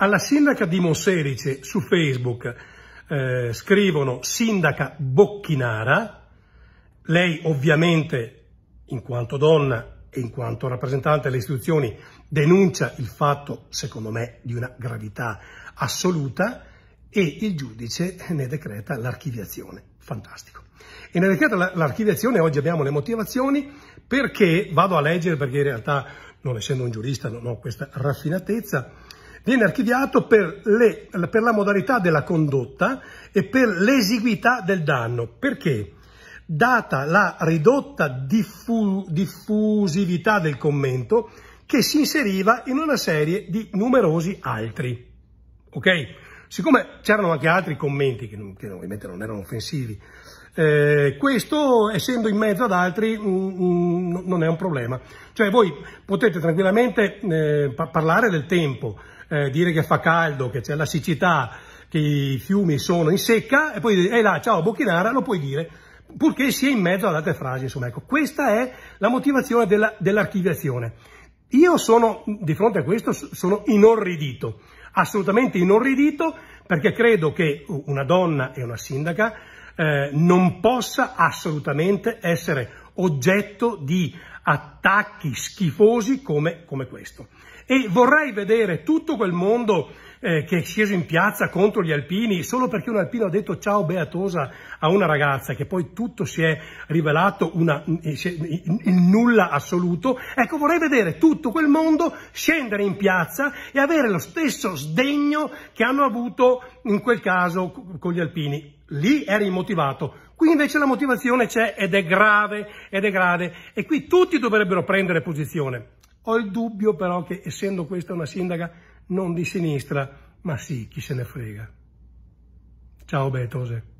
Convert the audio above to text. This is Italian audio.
Alla sindaca di Monserice su Facebook eh, scrivono sindaca Bocchinara, lei ovviamente in quanto donna e in quanto rappresentante delle istituzioni denuncia il fatto, secondo me, di una gravità assoluta e il giudice ne decreta l'archiviazione. Fantastico. E ne decreta l'archiviazione, oggi abbiamo le motivazioni, perché vado a leggere, perché in realtà non essendo un giurista non ho questa raffinatezza, viene archiviato per, le, per la modalità della condotta e per l'esiguità del danno. Perché? Data la ridotta diffu diffusività del commento che si inseriva in una serie di numerosi altri. Ok? Siccome c'erano anche altri commenti che, che ovviamente non erano offensivi, eh, questo, essendo in mezzo ad altri, mh, mm, mh, mm, non è un problema. Cioè voi potete tranquillamente eh, parlare del tempo, eh, dire che fa caldo, che c'è la siccità, che i fiumi sono in secca, e poi dire, eh là, ciao Bocchinara, lo puoi dire purché sia in mezzo ad altre frasi. Insomma, ecco, questa è la motivazione dell'archiviazione. Io sono, di fronte a questo, sono inorridito, assolutamente inorridito, perché credo che una donna e una sindaca eh, non possa assolutamente essere oggetto di attacchi schifosi come, come questo. E vorrei vedere tutto quel mondo eh, che è sceso in piazza contro gli alpini solo perché un alpino ha detto ciao Beatosa a una ragazza che poi tutto si è rivelato una, eh, il nulla assoluto. Ecco, vorrei vedere tutto quel mondo scendere in piazza e avere lo stesso sdegno che hanno avuto in quel caso con gli alpini. Lì era immotivato, Qui invece la motivazione c'è ed è grave ed è grave e qui tutti dovrebbero prendere posizione. Ho il dubbio però che essendo questa una sindaca non di sinistra, ma sì, chi se ne frega. Ciao Betose.